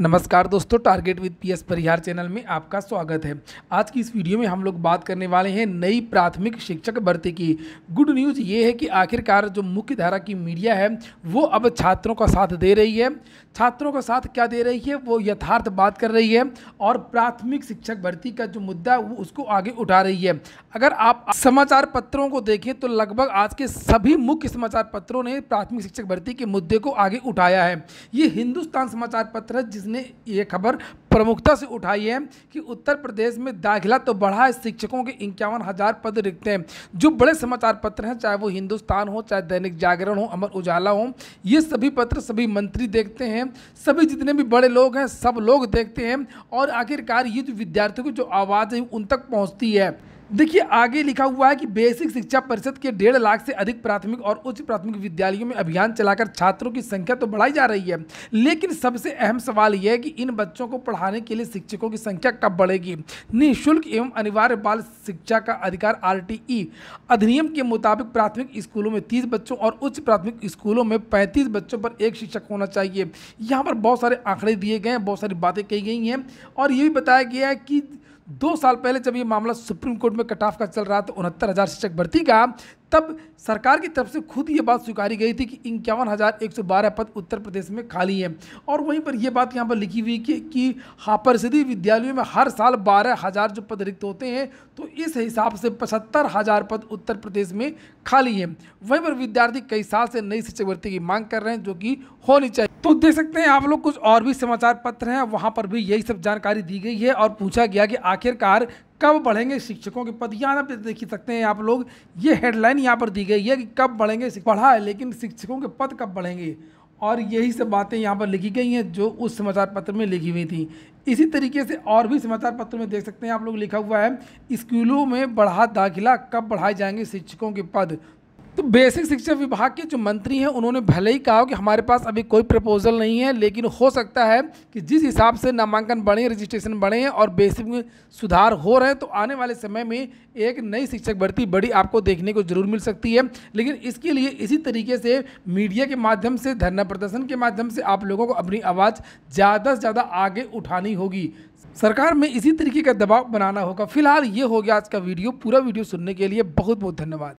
नमस्कार दोस्तों target with PS Parihar channel में आपका स्वागत है आज की इस वीडियो में हम लोग बात करने वाले हैं नई प्राथमिक शिक्षक भर्ती की गुड न्यूज़ ये है कि आखिरकार जो मुख्य धारा की मीडिया है वो अब छात्रों का साथ दे रही है छात्रों का साथ क्या दे रही है वो यथार्थ बात कर रही है और प्राथमिक शिक्षक भर्ती का जो मुद्दा वो उसको आगे उठा रही है अगर आप समाचार पत्रों को देखें तो लगभग आज के सभी मुख्य समाचार पत्रों ने प्राथमिक शिक्षक भर्ती के मुद्दे को आगे उठाया है ये हिंदुस्तान समाचार पत्र है जिसने ये खबर प्रमुखता से उठाई है कि उत्तर प्रदेश में दाखिला तो बढ़ा है शिक्षकों के इक्यावन हज़ार पद रिक्त हैं जो बड़े समाचार पत्र हैं चाहे वो हिंदुस्तान हो चाहे दैनिक जागरण हो अमर उजाला हो ये सभी पत्र सभी मंत्री देखते हैं सभी जितने भी बड़े लोग हैं सब लोग देखते हैं और आखिरकार ये जो विद्यार्थियों की जो आवाज़ है उन तक पहुँचती है देखिए आगे लिखा हुआ है कि बेसिक शिक्षा परिषद के डेढ़ लाख से अधिक प्राथमिक और उच्च प्राथमिक विद्यालयों में अभियान चलाकर छात्रों की संख्या तो बढ़ाई जा रही है लेकिन सबसे अहम सवाल यह है कि इन बच्चों को पढ़ाने के लिए शिक्षकों की संख्या कब बढ़ेगी निःशुल्क एवं अनिवार्य बाल शिक्षा का अधिकार आर अधिनियम के मुताबिक प्राथमिक स्कूलों में तीस बच्चों और उच्च प्राथमिक स्कूलों में पैंतीस बच्चों पर एक शिक्षक होना चाहिए यहाँ पर बहुत सारे आंकड़े दिए गए हैं बहुत सारी बातें कही गई हैं और ये भी बताया गया है कि दो साल पहले जब ये मामला सुप्रीम कोर्ट में कटाफ का चल रहा था उनहत्तर हज़ार शिक्षक भर्ती का तब सरकार की तरफ से खुद ये बात स्वीकारी गई थी कि इक्यावन हज़ार एक सौ बारह पद उत्तर प्रदेश में खाली हैं और वहीं पर यह बात यहाँ पर लिखी हुई कि कि हापरसदी विद्यालयों में हर साल बारह हज़ार जो पद रिक्त होते हैं तो इस हिसाब से पचहत्तर हज़ार पद उत्तर प्रदेश में खाली हैं वहीं पर विद्यार्थी कई साल से नई शिक्षक भर्ती की मांग कर रहे हैं जो कि होनी चाहिए तो देख सकते हैं आप लोग कुछ और भी समाचार पत्र हैं वहाँ पर भी यही सब जानकारी दी गई है और पूछा गया कि आखिरकार कब बढ़ेंगे शिक्षकों के पद यहाँ पर देख सकते हैं आप लोग ये हेडलाइन यहाँ पर दी गई है कि कब बढ़ेंगे पढ़ा है लेकिन शिक्षकों के पद कब बढ़ेंगे और यही सब बातें यहाँ पर लिखी गई हैं जो उस समाचार पत्र में लिखी हुई थी इसी तरीके से और भी समाचार पत्र में देख सकते हैं आप लोग लिखा हुआ है स्कूलों में बढ़ा दाखिला कब बढ़ाए जाएंगे शिक्षकों के पद तो बेसिक शिक्षा विभाग के जो मंत्री हैं उन्होंने भले ही कहा कि हमारे पास अभी कोई प्रपोजल नहीं है लेकिन हो सकता है कि जिस हिसाब से नामांकन बढ़े रजिस्ट्रेशन बढ़े हैं और बेसिक में सुधार हो रहे हैं तो आने वाले समय में एक नई शिक्षक भर्ती बड़ी आपको देखने को जरूर मिल सकती है लेकिन इसके लिए इसी तरीके से मीडिया के माध्यम से धरना प्रदर्शन के माध्यम से आप लोगों को अपनी आवाज़ ज़्यादा से ज़्यादा आगे उठानी होगी सरकार में इसी तरीके का दबाव बनाना होगा फिलहाल ये हो गया आज का वीडियो पूरा वीडियो सुनने के लिए बहुत बहुत धन्यवाद